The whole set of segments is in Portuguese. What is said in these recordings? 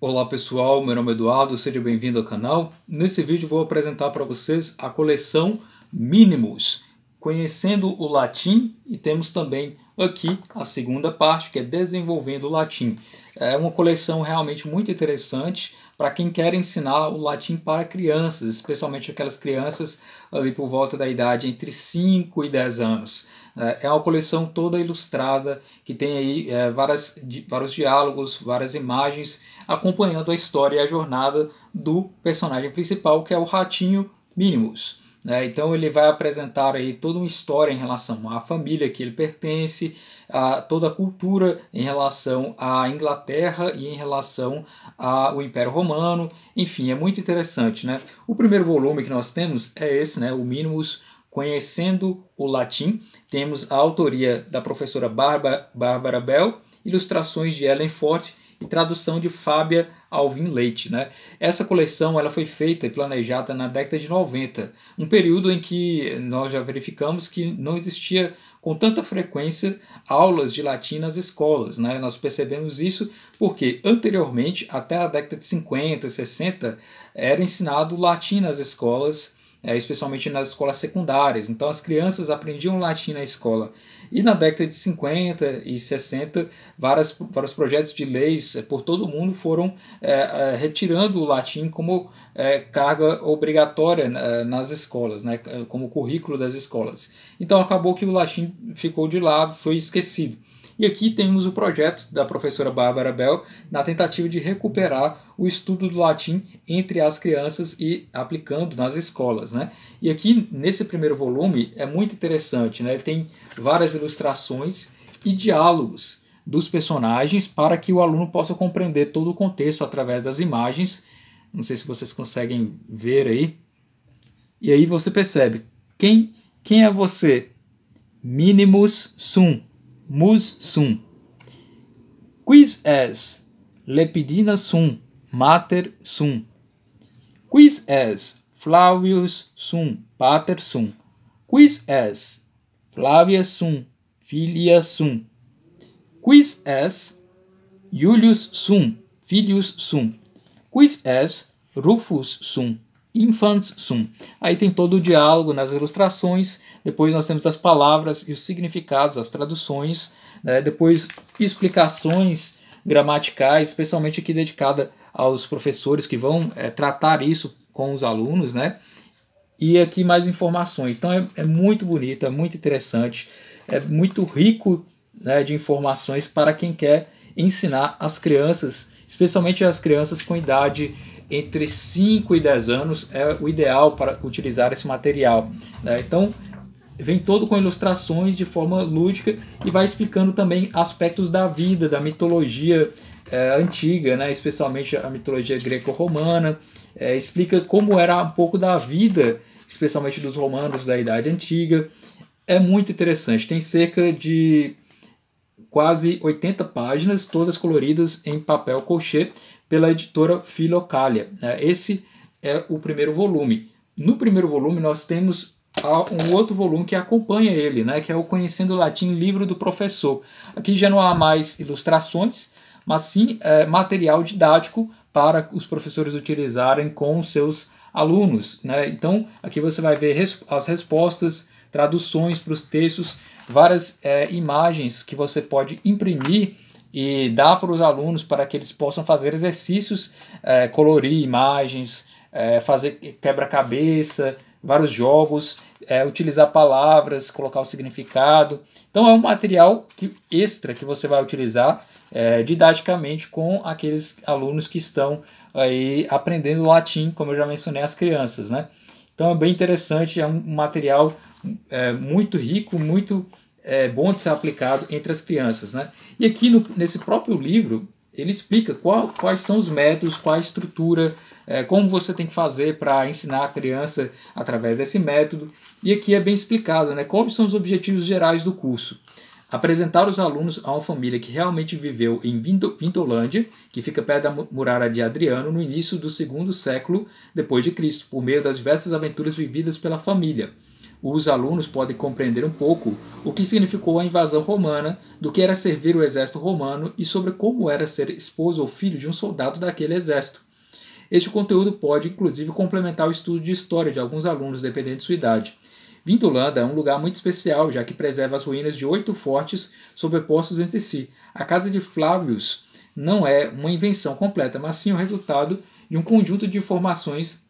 Olá pessoal, meu nome é Eduardo, seja bem-vindo ao canal. Nesse vídeo vou apresentar para vocês a coleção Minimus, conhecendo o latim e temos também aqui a segunda parte que é desenvolvendo o latim. É uma coleção realmente muito interessante, para quem quer ensinar o latim para crianças, especialmente aquelas crianças ali por volta da idade entre 5 e 10 anos. É, é uma coleção toda ilustrada que tem aí é, várias, di, vários diálogos, várias imagens acompanhando a história e a jornada do personagem principal, que é o ratinho Minimus. Né? Então ele vai apresentar aí toda uma história em relação à família que ele pertence, a toda a cultura em relação à Inglaterra e em relação ao Império Romano. Enfim, é muito interessante. Né? O primeiro volume que nós temos é esse, né? o Minimus Conhecendo o Latim. Temos a autoria da professora Bárbara Bell, ilustrações de Ellen Forte e tradução de Fábia Alvin Leite. Né? Essa coleção ela foi feita e planejada na década de 90, um período em que nós já verificamos que não existia com tanta frequência aulas de latim nas escolas. Né? Nós percebemos isso porque anteriormente, até a década de 50, 60, era ensinado latim nas escolas é, especialmente nas escolas secundárias. Então as crianças aprendiam latim na escola. E na década de 50 e 60, várias, vários projetos de leis eh, por todo o mundo foram é, retirando o latim como é, carga obrigatória nas escolas, né, como currículo das escolas. Então acabou que o latim ficou de lado, foi esquecido. E aqui temos o projeto da professora Bárbara Bell na tentativa de recuperar o estudo do latim entre as crianças e aplicando nas escolas. Né? E aqui, nesse primeiro volume, é muito interessante, né? ele tem várias ilustrações e diálogos dos personagens para que o aluno possa compreender todo o contexto através das imagens. Não sei se vocês conseguem ver aí. E aí você percebe quem, quem é você? Minimus sum, mus sum. Quis es lepidina sum, mater sum. Quis es Flavius sum, pater sum. Quis es Flavia sum, filia sum. Quis es Julius sum, filius sum. Quis es Rufus sum. Infants Sum. Aí tem todo o diálogo nas ilustrações, depois nós temos as palavras e os significados, as traduções, né? depois explicações gramaticais, especialmente aqui dedicada aos professores que vão é, tratar isso com os alunos, né? E aqui mais informações. Então é, é muito bonito, é muito interessante, é muito rico né, de informações para quem quer ensinar as crianças, especialmente as crianças com idade entre 5 e 10 anos é o ideal para utilizar esse material. Né? Então, vem todo com ilustrações de forma lúdica e vai explicando também aspectos da vida, da mitologia é, antiga, né? especialmente a mitologia greco-romana, é, explica como era um pouco da vida, especialmente dos romanos da Idade Antiga. É muito interessante, tem cerca de quase 80 páginas, todas coloridas em papel colchê pela editora Filocalia. Né? Esse é o primeiro volume. No primeiro volume, nós temos um outro volume que acompanha ele, né, que é o Conhecendo o Latim, Livro do Professor. Aqui já não há mais ilustrações, mas sim é, material didático para os professores utilizarem com os seus alunos. Né? Então, aqui você vai ver as respostas, traduções para os textos várias é, imagens que você pode imprimir e dar para os alunos para que eles possam fazer exercícios, é, colorir imagens, é, fazer quebra-cabeça, vários jogos, é, utilizar palavras, colocar o significado. Então é um material que, extra que você vai utilizar é, didaticamente com aqueles alunos que estão aí aprendendo latim, como eu já mencionei, as crianças, né? Então é bem interessante, é um material é, muito rico, muito é, bom de ser aplicado entre as crianças. Né? E aqui no, nesse próprio livro, ele explica qual, quais são os métodos, qual a estrutura, é, como você tem que fazer para ensinar a criança através desse método. E aqui é bem explicado né, quais são os objetivos gerais do curso. Apresentar os alunos a uma família que realmente viveu em Vintolândia, que fica perto da muralha de Adriano, no início do segundo século depois de Cristo, por meio das diversas aventuras vividas pela família os alunos podem compreender um pouco o que significou a invasão romana, do que era servir o exército romano e sobre como era ser esposo ou filho de um soldado daquele exército. Este conteúdo pode, inclusive, complementar o estudo de história de alguns alunos, dependendo de sua idade. Vintulanda é um lugar muito especial, já que preserva as ruínas de oito fortes sobrepostos entre si. A casa de Flávios não é uma invenção completa, mas sim o resultado de um conjunto de informações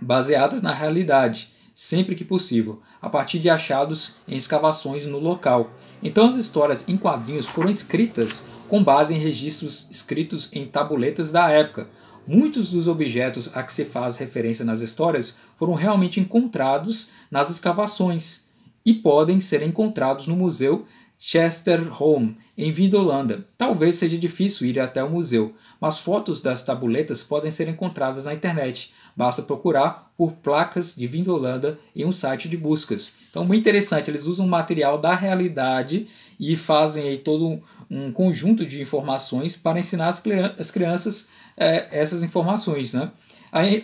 baseadas na realidade sempre que possível, a partir de achados em escavações no local. Então as histórias em quadrinhos foram escritas com base em registros escritos em tabuletas da época. Muitos dos objetos a que se faz referência nas histórias foram realmente encontrados nas escavações e podem ser encontrados no Museu Home em Vindolanda. Talvez seja difícil ir até o museu, mas fotos das tabuletas podem ser encontradas na internet. Basta procurar por placas de vinho Holanda em um site de buscas. Então, muito interessante, eles usam material da realidade e fazem aí todo um conjunto de informações para ensinar as, as crianças é, essas informações, né?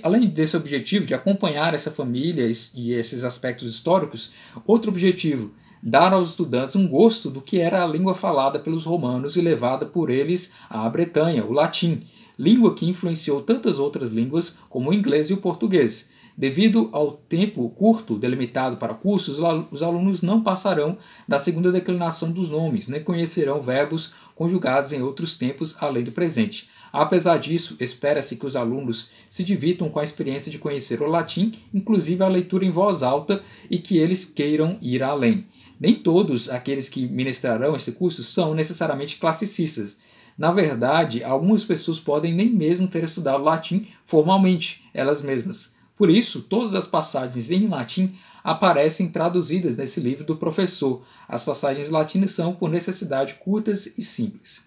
Além desse objetivo de acompanhar essa família e esses aspectos históricos, outro objetivo, dar aos estudantes um gosto do que era a língua falada pelos romanos e levada por eles à Bretanha, o latim língua que influenciou tantas outras línguas como o inglês e o português. Devido ao tempo curto delimitado para cursos, os alunos não passarão da segunda declinação dos nomes, nem conhecerão verbos conjugados em outros tempos além do presente. Apesar disso, espera-se que os alunos se divirtam com a experiência de conhecer o latim, inclusive a leitura em voz alta, e que eles queiram ir além. Nem todos aqueles que ministrarão este curso são necessariamente classicistas na verdade, algumas pessoas podem nem mesmo ter estudado latim formalmente, elas mesmas. Por isso, todas as passagens em latim aparecem traduzidas nesse livro do professor. As passagens latinas são, por necessidade, curtas e simples.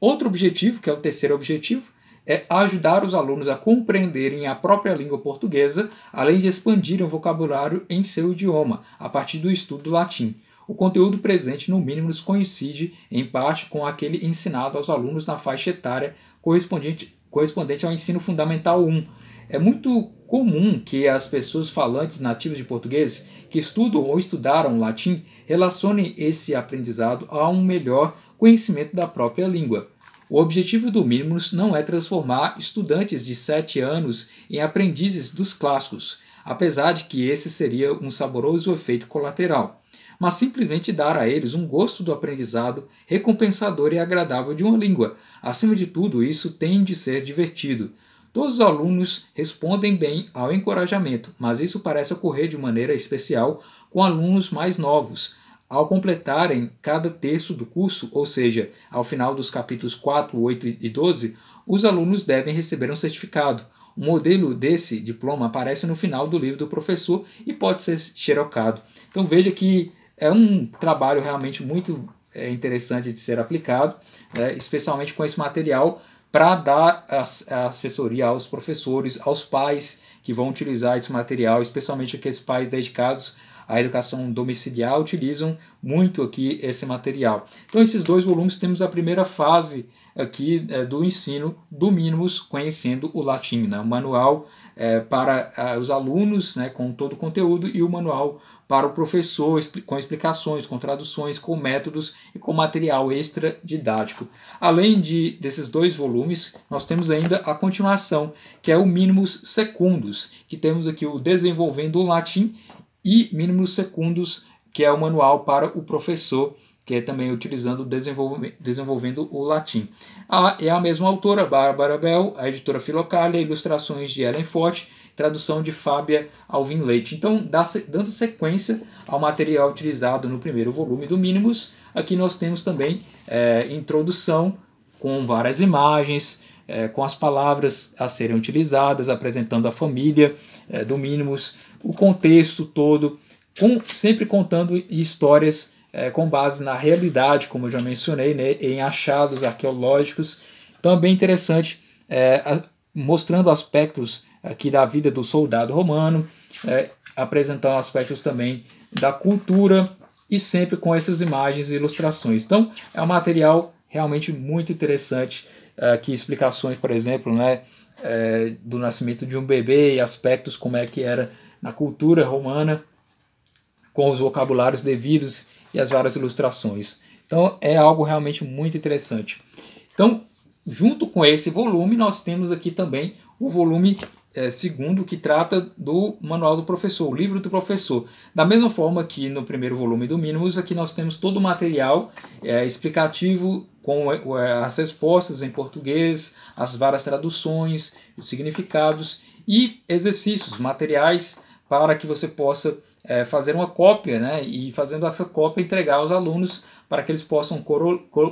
Outro objetivo, que é o terceiro objetivo, é ajudar os alunos a compreenderem a própria língua portuguesa, além de expandirem o vocabulário em seu idioma, a partir do estudo do latim o conteúdo presente, no mínimo, coincide em parte com aquele ensinado aos alunos na faixa etária correspondente, correspondente ao ensino fundamental 1. É muito comum que as pessoas falantes nativas de português que estudam ou estudaram latim relacionem esse aprendizado a um melhor conhecimento da própria língua. O objetivo do Mínimos não é transformar estudantes de 7 anos em aprendizes dos clássicos, apesar de que esse seria um saboroso efeito colateral mas simplesmente dar a eles um gosto do aprendizado recompensador e agradável de uma língua. Acima de tudo, isso tem de ser divertido. Todos os alunos respondem bem ao encorajamento, mas isso parece ocorrer de maneira especial com alunos mais novos. Ao completarem cada terço do curso, ou seja, ao final dos capítulos 4, 8 e 12, os alunos devem receber um certificado. O modelo desse diploma aparece no final do livro do professor e pode ser xerocado. Então veja que é um trabalho realmente muito é, interessante de ser aplicado, né, especialmente com esse material para dar assessoria aos professores, aos pais que vão utilizar esse material, especialmente aqueles pais dedicados à educação domiciliar, utilizam muito aqui esse material. Então, esses dois volumes temos a primeira fase aqui é, do ensino do Mínimos Conhecendo o Latim, né? o manual é, para ah, os alunos né, com todo o conteúdo e o manual para o professor com explicações, com traduções, com métodos e com material extra didático. Além de, desses dois volumes, nós temos ainda a continuação, que é o Minimus Secundos, que temos aqui o Desenvolvendo o Latim e Minimus Secundos, que é o manual para o professor que é também utilizando desenvolvendo o latim. Ah, é a mesma autora, Bárbara Bell, a editora Filocalia, ilustrações de Ellen Forte, tradução de Fábia Alvin Leite. Então, dando sequência ao material utilizado no primeiro volume do Minimus, aqui nós temos também é, introdução com várias imagens, é, com as palavras a serem utilizadas, apresentando a família é, do Minimus, o contexto todo, com, sempre contando histórias é, com base na realidade, como eu já mencionei, né, em achados arqueológicos. Então é bem interessante, mostrando aspectos aqui da vida do soldado romano, é, apresentando aspectos também da cultura e sempre com essas imagens e ilustrações. Então, é um material realmente muito interessante, é, que explicações, por exemplo, né, é, do nascimento de um bebê e aspectos como é que era na cultura romana, com os vocabulários devidos e as várias ilustrações. Então, é algo realmente muito interessante. Então, junto com esse volume, nós temos aqui também o volume é, segundo, que trata do Manual do Professor, o livro do professor. Da mesma forma que no primeiro volume do Minimus, aqui nós temos todo o material é, explicativo com é, é, as respostas em português, as várias traduções, os significados e exercícios, materiais para que você possa é, fazer uma cópia, né? E fazendo essa cópia entregar aos alunos para que eles possam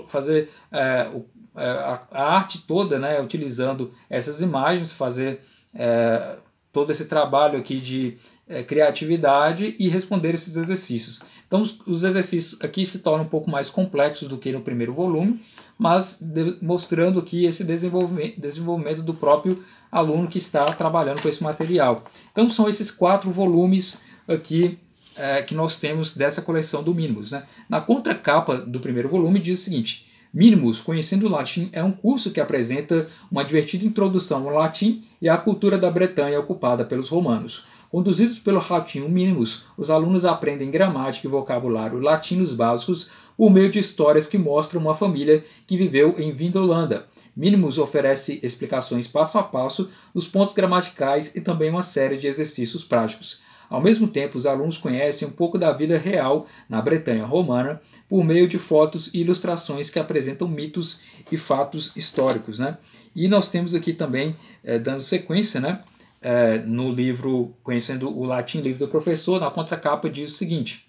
fazer é, o é, a, a arte toda, né, utilizando essas imagens, fazer é, todo esse trabalho aqui de é, criatividade e responder esses exercícios. Então, os, os, exercícios aqui se tornam um pouco mais complexos do que no primeiro volume, mas de, mostrando aqui esse desenvolvimento, desenvolvimento do próprio aluno que está trabalhando com esse material. Então, são esses quatro volumes aqui é, que nós temos dessa coleção do Minimus. Né? Na contracapa do primeiro volume diz o seguinte Minimus, Conhecendo o Latim, é um curso que apresenta uma divertida introdução ao latim e à cultura da Bretanha ocupada pelos romanos. Conduzidos pelo Ratinho Minimus, os alunos aprendem gramática e vocabulário latinos básicos por meio de histórias que mostram uma família que viveu em Vindolanda. Minimus oferece explicações passo a passo dos pontos gramaticais e também uma série de exercícios práticos. Ao mesmo tempo, os alunos conhecem um pouco da vida real na Bretanha romana por meio de fotos e ilustrações que apresentam mitos e fatos históricos. Né? E nós temos aqui também, eh, dando sequência, né? Eh, no livro Conhecendo o Latim, livro do professor, na contracapa diz o seguinte.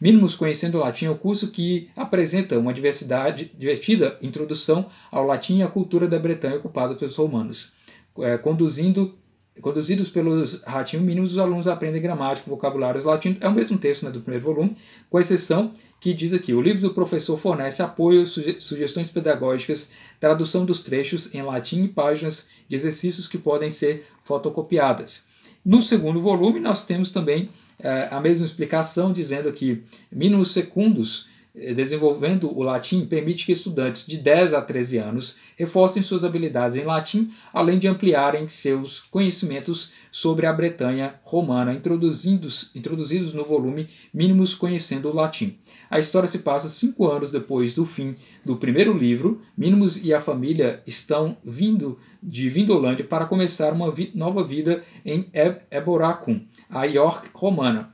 Mínimos Conhecendo o Latim é um curso que apresenta uma diversidade, divertida introdução ao latim e à cultura da Bretanha ocupada pelos romanos, eh, conduzindo Conduzidos pelos Ratinho Mínimos, os alunos aprendem gramática, vocabulários latinos. É o mesmo texto né, do primeiro volume, com exceção que diz aqui: o livro do professor fornece apoio, suge sugestões pedagógicas, tradução dos trechos em latim e páginas de exercícios que podem ser fotocopiadas. No segundo volume, nós temos também eh, a mesma explicação, dizendo que mínimos segundos. Eh, desenvolvendo o latim permite que estudantes de 10 a 13 anos reforcem suas habilidades em latim, além de ampliarem seus conhecimentos sobre a Bretanha romana, introduzidos, no volume Mínimos Conhecendo o Latim. A história se passa cinco anos depois do fim do primeiro livro. Mínimos e a família estão vindo de Vindolândia para começar uma vi nova vida em Eboracum, a York romana.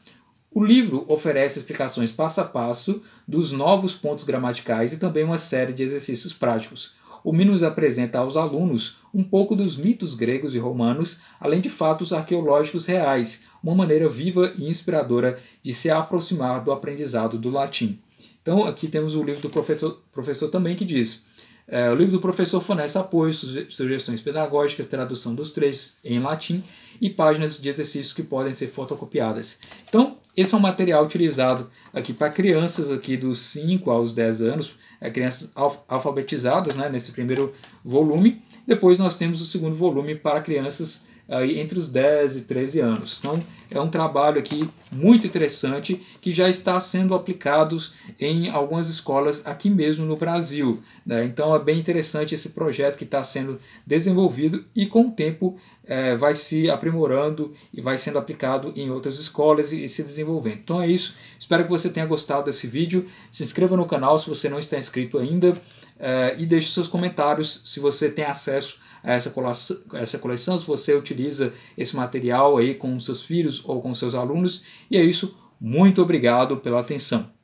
O livro oferece explicações passo a passo dos novos pontos gramaticais e também uma série de exercícios práticos. O Minos apresenta aos alunos um pouco dos mitos gregos e romanos, além de fatos arqueológicos reais, uma maneira viva e inspiradora de se aproximar do aprendizado do latim. Então, aqui temos o livro do professor, professor também que diz: é, o livro do professor fornece apoio, sugestões pedagógicas, tradução dos trechos em latim e páginas de exercícios que podem ser fotocopiadas. Então, esse é um material utilizado aqui para crianças aqui dos 5 aos 10 anos, é, crianças alfabetizadas né, nesse primeiro volume. Depois nós temos o segundo volume para crianças aí entre os 10 e 13 anos. Então, é um trabalho aqui muito interessante que já está sendo aplicado em algumas escolas aqui mesmo no Brasil. Né? Então, é bem interessante esse projeto que está sendo desenvolvido e com o tempo é, vai se aprimorando e vai sendo aplicado em outras escolas e, e, se desenvolvendo. Então é isso, espero que você tenha gostado desse vídeo. Se inscreva no canal se você não está inscrito ainda é, e deixe seus comentários se você tem acesso essa coleção, essa coleção, se você utiliza esse material aí com seus filhos ou com seus alunos. E é isso, muito obrigado pela atenção.